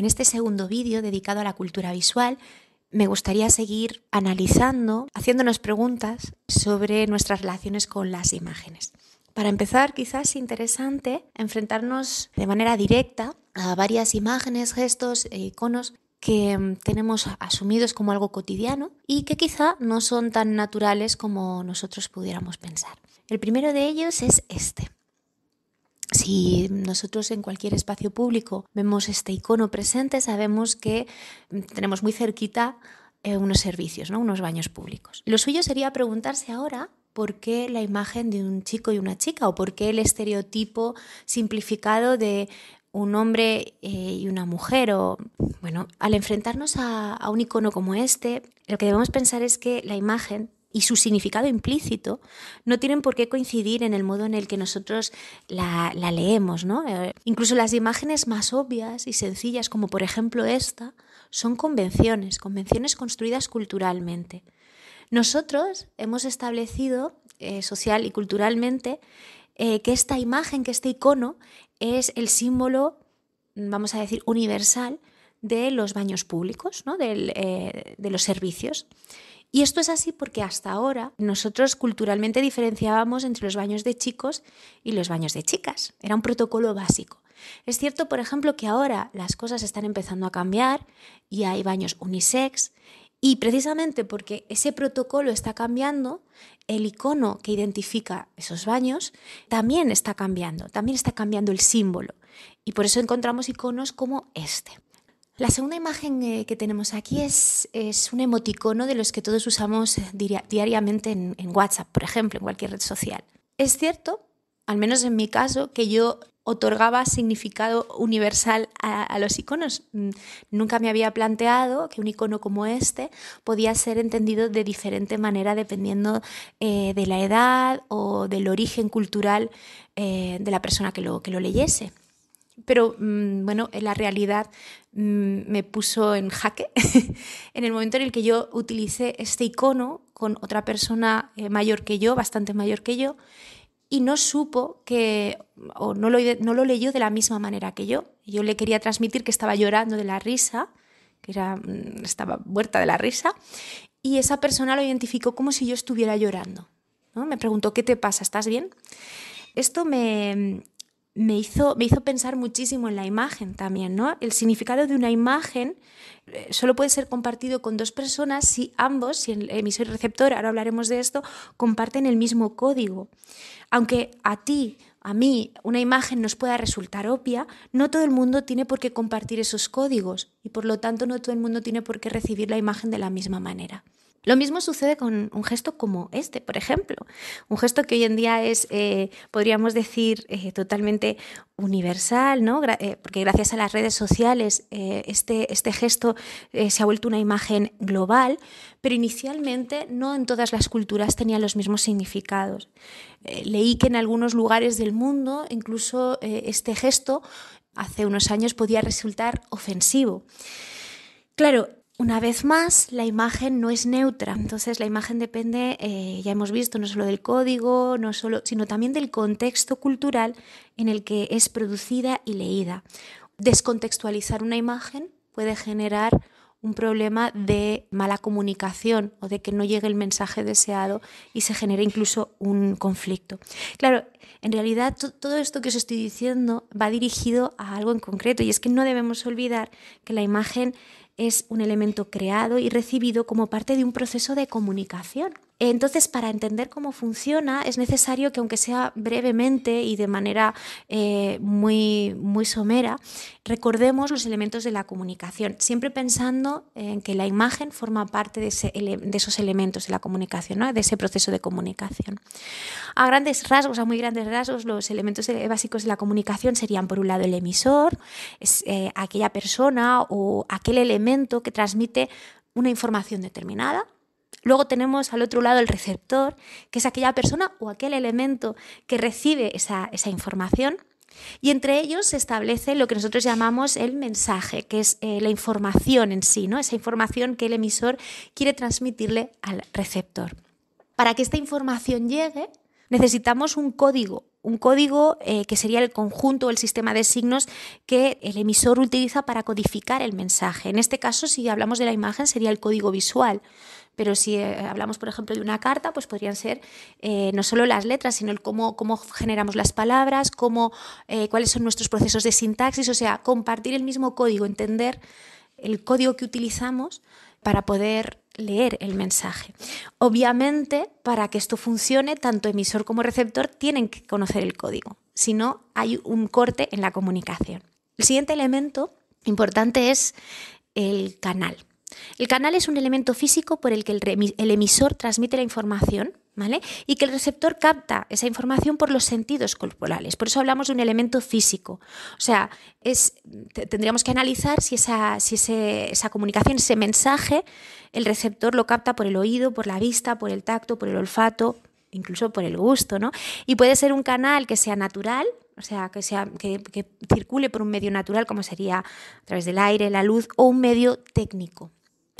En este segundo vídeo dedicado a la cultura visual, me gustaría seguir analizando, haciéndonos preguntas sobre nuestras relaciones con las imágenes. Para empezar, quizás es interesante enfrentarnos de manera directa a varias imágenes, gestos e iconos que mm, tenemos asumidos como algo cotidiano y que quizá no son tan naturales como nosotros pudiéramos pensar. El primero de ellos es este, si nosotros en cualquier espacio público vemos este icono presente, sabemos que mm, tenemos muy cerquita eh, unos servicios, unos baños públicos. Lo suyo sería preguntarse ahora por qué la imagen de un chico y una chica o por qué el estereotipo simplificado de un hombre eh, y una mujer o bueno, al enfrentarnos a un icono como este, lo que debemos pensar es que la imagen y su significado implícito no tienen por qué coincidir en el modo en el que nosotros la, leemos. Eh, incluso las imágenes más obvias y sencillas, como por ejemplo esta, son convenciones, convenciones construidas culturalmente. Nosotros hemos establecido eh, social y culturalmente eh, que esta imagen, que este icono es el símbolo, vamos a decir, universal de los baños públicos, de los servicios. Y esto es así porque hasta ahora nosotros culturalmente diferenciábamos entre los baños de chicos y los baños de chicas. Era un protocolo básico. Es cierto, por ejemplo, que ahora las cosas están empezando a cambiar y hay baños unisex y precisamente porque ese protocolo está cambiando, el icono que identifica esos baños también está cambiando, también está cambiando el símbolo. Y por eso encontramos iconos como este. La segunda imagen eh, que tenemos aquí es, un emoticono de los que todos usamos eh, diariamente en, WhatsApp, por ejemplo, en cualquier red social. Es cierto, al menos en mi caso, que yo otorgaba significado universal a, los iconos. Mm, nunca me había planteado que un icono como este podía ser entendido de diferente manera dependiendo eh, de la edad o del origen cultural de la persona que lo leyese pero mm, bueno en la realidad mm, me puso en jaque en el momento en el que yo utilicé este icono con otra persona eh, mayor que yo, bastante mayor que yo, y no supo que, o no lo, no lo leyó de la misma manera que yo. Yo le quería transmitir que estaba llorando de la risa, que mm, estaba muerta de la risa, y esa persona lo identificó como si yo estuviera llorando. ¿no? Me preguntó, ¿qué te pasa? ¿Estás bien? Esto me, me hizo, me hizo pensar muchísimo en la imagen también, ¿no? El significado de una imagen eh, solo puede ser compartido con dos personas si ambos, si el emisor y receptor, ahora hablaremos de esto, comparten el mismo código. Aunque a ti, a mí, una imagen nos pueda resultar obvia, no todo el mundo tiene por qué compartir esos códigos y por lo tanto no todo el mundo tiene por qué recibir la imagen de la misma manera. Lo mismo sucede con un gesto como este, por ejemplo. Un gesto que hoy en día es, eh, podríamos decir, eh, totalmente universal, ¿no? Eh, porque gracias a las redes sociales este, este, gesto se ha vuelto una imagen global, pero inicialmente no en todas las culturas tenía los mismos significados. leí que en algunos lugares del mundo incluso este gesto hace unos años podía resultar ofensivo. Claro, una vez más, la imagen no es neutra, entonces la imagen depende, eh, ya hemos visto, no solo del código, no solo, sino también del contexto cultural en el que es producida y leída. Descontextualizar una imagen puede generar un problema de mala comunicación o de que no llegue el mensaje deseado y se genere incluso un conflicto. Claro, en realidad todo esto que os estoy diciendo va dirigido a algo en concreto y es que no debemos olvidar que la imagen es un elemento creado y recibido como parte de un proceso de comunicación. Entonces, para entender cómo funciona, es necesario que, aunque sea brevemente y de manera eh, muy, somera, recordemos los elementos de la comunicación, siempre pensando en que la imagen forma parte de, esos elementos de la comunicación, de ese proceso de comunicación. A grandes rasgos, a muy grandes rasgos, los elementos básicos de la comunicación serían, por un lado, el emisor, eh, aquella persona o aquel elemento que transmite una información determinada Luego tenemos al otro lado el receptor, que es aquella persona o aquel elemento que recibe esa, información. Y entre ellos se establece lo que nosotros llamamos el mensaje, que es eh, la información en sí, ¿no? esa información que el emisor quiere transmitirle al receptor. Para que esta información llegue, necesitamos un código, un código eh, que sería el conjunto o el sistema de signos que el emisor utiliza para codificar el mensaje. En este caso, si hablamos de la imagen, sería el código visual. Pero si eh, hablamos, por ejemplo, de una carta, pues podrían ser eh, no solo las letras, sino el cómo, generamos las palabras, cómo, eh, cuáles son nuestros procesos de sintaxis, o sea, compartir el mismo código, entender el código que utilizamos para poder leer el mensaje. Obviamente, para que esto funcione, tanto emisor como receptor tienen que conocer el código, si no, hay un corte en la comunicación. El siguiente elemento importante es el canal. El canal es un elemento físico por el que el, emisor transmite la información ¿Vale? Y que el receptor capta esa información por los sentidos corporales. Por eso hablamos de un elemento físico. O sea, tendríamos que analizar si, esa, si esa comunicación, ese mensaje, el receptor lo capta por el oído, por la vista, por el tacto, por el olfato, incluso por el gusto, ¿no? Y puede ser un canal que sea natural, o sea, que, sea, que circule por un medio natural como sería a través del aire, la luz, o un medio técnico.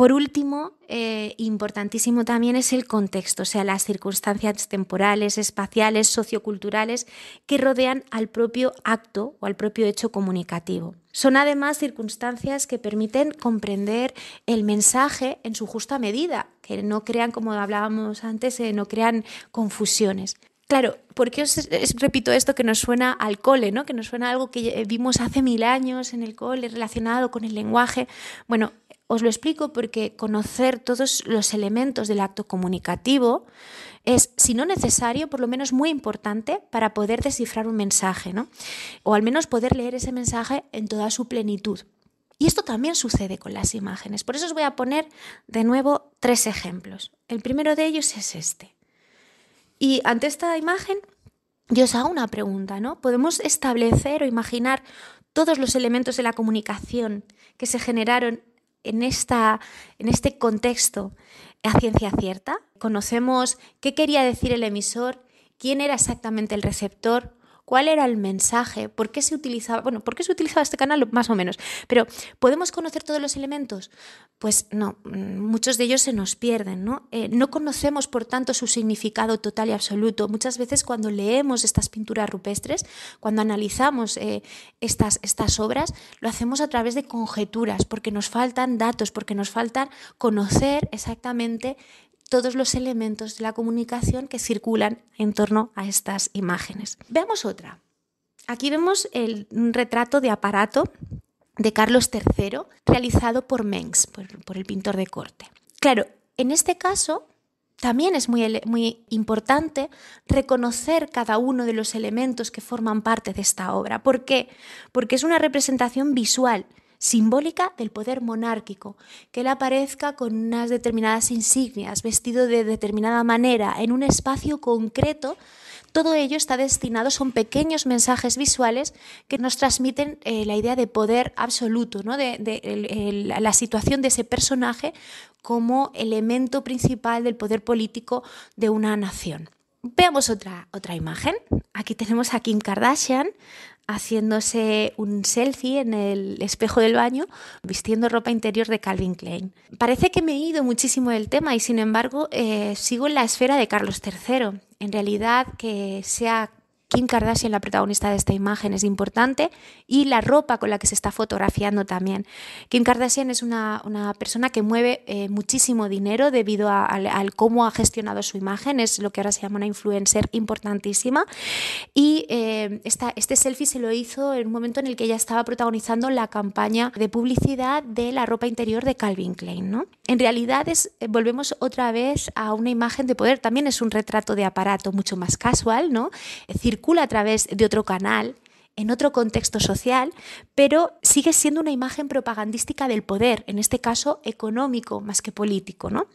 Por último, eh, importantísimo también es el contexto, o sea, las circunstancias temporales, espaciales, socioculturales que rodean al propio acto o al propio hecho comunicativo. Son además circunstancias que permiten comprender el mensaje en su justa medida, que no crean, como hablábamos antes, eh, no crean confusiones. Claro, porque os, repito esto que nos suena al cole, ¿no? que nos suena algo que eh, vimos hace mil años en el cole relacionado con el lenguaje? Bueno, os lo explico porque conocer todos los elementos del acto comunicativo es, si no necesario, por lo menos muy importante para poder descifrar un mensaje, ¿no? O al menos poder leer ese mensaje en toda su plenitud. Y esto también sucede con las imágenes. Por eso os voy a poner de nuevo tres ejemplos. El primero de ellos es este. Y ante esta imagen, yo os hago una pregunta, ¿no? ¿Podemos establecer o imaginar todos los elementos de la comunicación que se generaron en, esta, en este contexto a ciencia cierta? ¿Conocemos qué quería decir el emisor? ¿Quién era exactamente el receptor? cuál era el mensaje, por qué se utilizaba, bueno, por qué se utilizaba este canal más o menos, pero ¿podemos conocer todos los elementos? Pues no, mm, muchos de ellos se nos pierden, eh, ¿no? conocemos, por tanto, su significado total y absoluto. Muchas veces cuando leemos estas pinturas rupestres, cuando analizamos eh, estas, estas obras, lo hacemos a través de conjeturas, porque nos faltan datos, porque nos faltan conocer exactamente todos los elementos de la comunicación que circulan en torno a estas imágenes. Veamos otra. Aquí vemos el retrato de aparato de Carlos III realizado por Mengs, por, el pintor de corte. Claro, en este caso también es muy, muy, importante reconocer cada uno de los elementos que forman parte de esta obra. ¿Por qué? Porque es una representación visual simbólica del poder monárquico, que él aparezca con unas determinadas insignias, vestido de determinada manera, en un espacio concreto, todo ello está destinado, son pequeños mensajes visuales que nos transmiten eh, la idea de poder absoluto, ¿no? de, la situación de ese personaje como elemento principal del poder político de una nación. Veamos otra, otra imagen. Aquí tenemos a Kim Kardashian haciéndose un selfie en el espejo del baño, vistiendo ropa interior de Calvin Klein. Parece que me he ido muchísimo del tema y sin embargo eh, sigo en la esfera de Carlos III. En realidad, que sea Kim Kardashian, la protagonista de esta imagen, es importante y la ropa con la que se está fotografiando también. Kim Kardashian es una, persona que mueve eh, muchísimo dinero debido a, al, cómo ha gestionado su imagen, es lo que ahora se llama una influencer importantísima. Y eh, este selfie se lo hizo en un momento en el que ella estaba protagonizando la campaña de publicidad de la ropa interior de Calvin Klein. ¿no? En realidad es, eh, volvemos otra vez a una imagen de poder, también es un retrato de aparato mucho más casual, ¿no? Es decir, circula a través de otro canal, en otro contexto social, pero sigue siendo una imagen propagandística del poder, en este caso económico más que político. ¿no?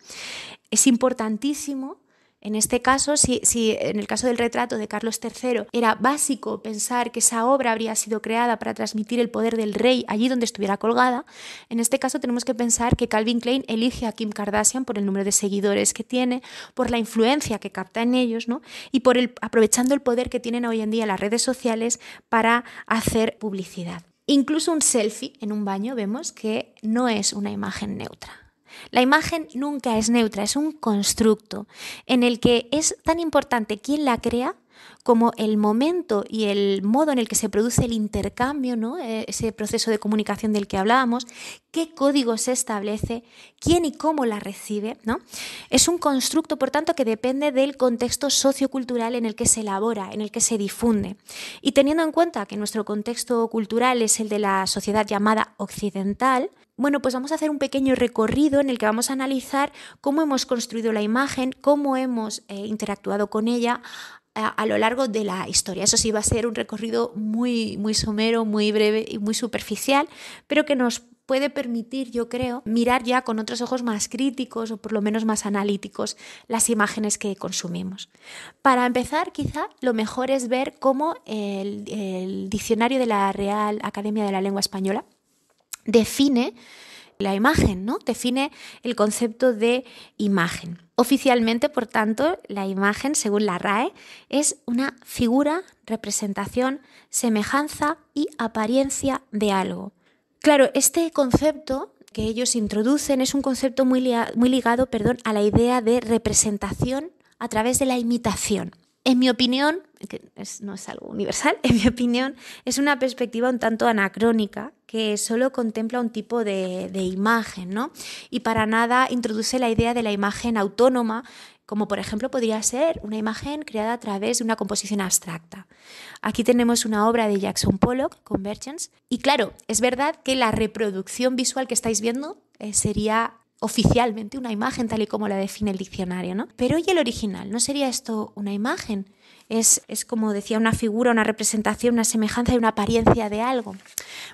Es importantísimo en este caso, si, en el caso del retrato de Carlos III era básico pensar que esa obra habría sido creada para transmitir el poder del rey allí donde estuviera colgada, en este caso tenemos que pensar que Calvin Klein elige a Kim Kardashian por el número de seguidores que tiene, por la influencia que capta en ellos y por el, aprovechando el poder que tienen hoy en día las redes sociales para hacer publicidad. Incluso un selfie en un baño vemos que no es una imagen neutra. La imagen nunca es neutra, es un constructo en el que es tan importante quién la crea como el momento y el modo en el que se produce el intercambio, ¿no? E, ese proceso de comunicación del que hablábamos, qué código se establece, quién y cómo la recibe. ¿no? Es un constructo, por tanto, que depende del contexto sociocultural en el que se elabora, en el que se difunde. Y teniendo en cuenta que nuestro contexto cultural es el de la sociedad llamada occidental, bueno, pues vamos a hacer un pequeño recorrido en el que vamos a analizar cómo hemos construido la imagen, cómo hemos eh, interactuado con ella, a, lo largo de la historia. Eso sí, va a ser un recorrido muy, muy somero, muy breve y muy superficial, pero que nos puede permitir, yo creo, mirar ya con otros ojos más críticos o por lo menos más analíticos las imágenes que consumimos. Para empezar, quizá lo mejor es ver cómo el diccionario de la Real Academia de la Lengua Española define la imagen, ¿no? Define el concepto de imagen. Oficialmente, por tanto, la imagen, según la RAE, es una figura, representación, semejanza y apariencia de algo. Claro, este concepto que ellos introducen es un concepto muy, ligado perdón, a la idea de representación a través de la imitación en mi opinión, que no es algo universal, en mi opinión, es una perspectiva un tanto anacrónica que solo contempla un tipo de, imagen, ¿no? Y para nada introduce la idea de la imagen autónoma, como por ejemplo podría ser una imagen creada a través de una composición abstracta. Aquí tenemos una obra de Jackson Pollock, Convergence, y claro, es verdad que la reproducción visual que estáis viendo eh, sería oficialmente una imagen tal y como la define el diccionario, ¿no? Pero hoy el original? ¿No sería esto una imagen? Es, como decía, una figura, una representación, una semejanza y una apariencia de algo.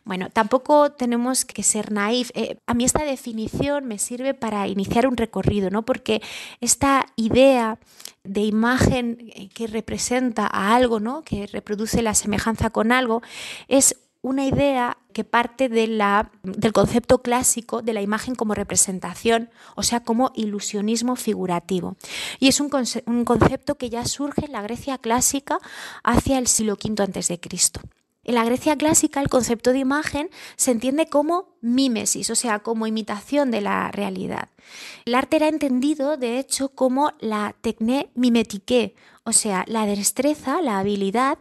Bueno, tampoco tenemos que ser naif. Eh, a mí esta definición me sirve para iniciar un recorrido, ¿no? Porque esta idea de imagen que representa a algo, ¿no? Que reproduce la semejanza con algo, es una idea que parte del concepto clásico de la imagen como representación, o sea, como ilusionismo figurativo. Y es un, concepto que ya surge en la Grecia clásica hacia el siglo V a.C. En la Grecia clásica el concepto de imagen se entiende como mímesis, o sea, como imitación de la realidad. El arte era entendido, de hecho, como la techné mimetique, o sea, la destreza, la habilidad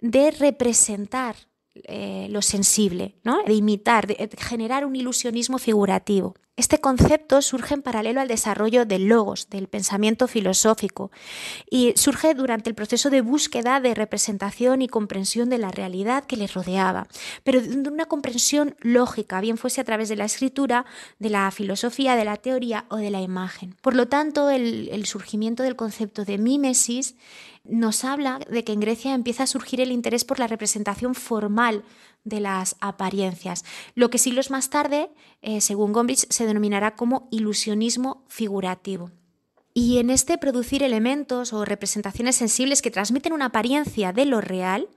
de representar eh, lo sensible, ¿no? de imitar, de, generar un ilusionismo figurativo. Este concepto surge en paralelo al desarrollo del logos, del pensamiento filosófico, y surge durante el proceso de búsqueda de representación y comprensión de la realidad que les rodeaba, pero de una comprensión lógica, bien fuese a través de la escritura, de la filosofía, de la teoría o de la imagen. Por lo tanto, el, el surgimiento del concepto de mímesis nos habla de que en Grecia empieza a surgir el interés por la representación formal de las apariencias, lo que siglos más tarde, eh, según Gombrich, se denominará como ilusionismo figurativo. Y en este producir elementos o representaciones sensibles que transmiten una apariencia de lo real,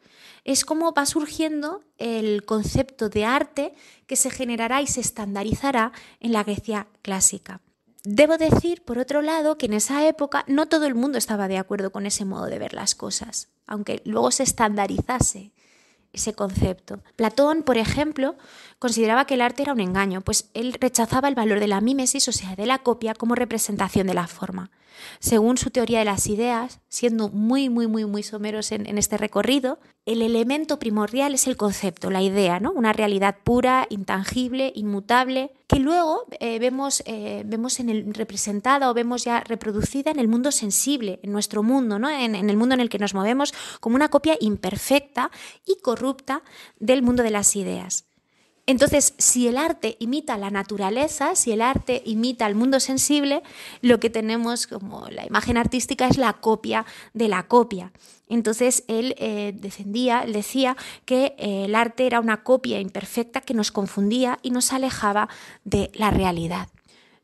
es como va surgiendo el concepto de arte que se generará y se estandarizará en la Grecia clásica. Debo decir, por otro lado, que en esa época no todo el mundo estaba de acuerdo con ese modo de ver las cosas, aunque luego se estandarizase ese concepto. Platón, por ejemplo, consideraba que el arte era un engaño, pues él rechazaba el valor de la mímesis, o sea, de la copia, como representación de la forma. Según su teoría de las ideas, siendo muy, muy, muy, muy someros en, este recorrido, el elemento primordial es el concepto, la idea, ¿no? Una realidad pura, intangible, inmutable, que luego eh, vemos, eh, vemos en representada o vemos ya reproducida en el mundo sensible, en nuestro mundo, En, en el mundo en el que nos movemos, como una copia imperfecta y corrupta del mundo de las ideas. Entonces, si el arte imita la naturaleza, si el arte imita el mundo sensible, lo que tenemos como la imagen artística es la copia de la copia. Entonces, él eh, defendía, decía que eh, el arte era una copia imperfecta que nos confundía y nos alejaba de la realidad.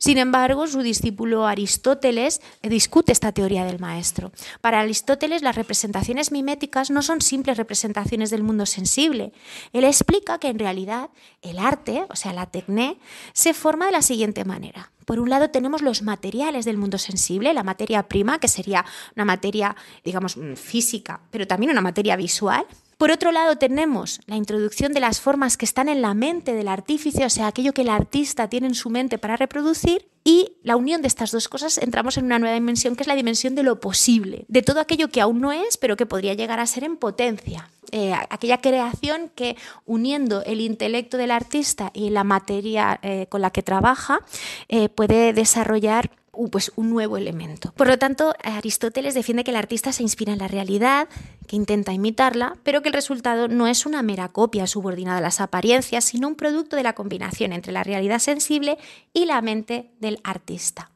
Sin embargo, su discípulo Aristóteles discute esta teoría del maestro. Para Aristóteles, las representaciones miméticas no son simples representaciones del mundo sensible. Él explica que en realidad el arte, o sea, la tecné, se forma de la siguiente manera. Por un lado tenemos los materiales del mundo sensible, la materia prima, que sería una materia, digamos, física, pero también una materia visual, por otro lado, tenemos la introducción de las formas que están en la mente del artífice, o sea, aquello que el artista tiene en su mente para reproducir, y la unión de estas dos cosas entramos en una nueva dimensión que es la dimensión de lo posible, de todo aquello que aún no es, pero que podría llegar a ser en potencia. Eh, aquella creación que uniendo el intelecto del artista y la materia eh, con la que trabaja eh, puede desarrollar pues, un nuevo elemento. Por lo tanto, Aristóteles defiende que el artista se inspira en la realidad, que intenta imitarla, pero que el resultado no es una mera copia subordinada a las apariencias, sino un producto de la combinación entre la realidad sensible y la mente del artista.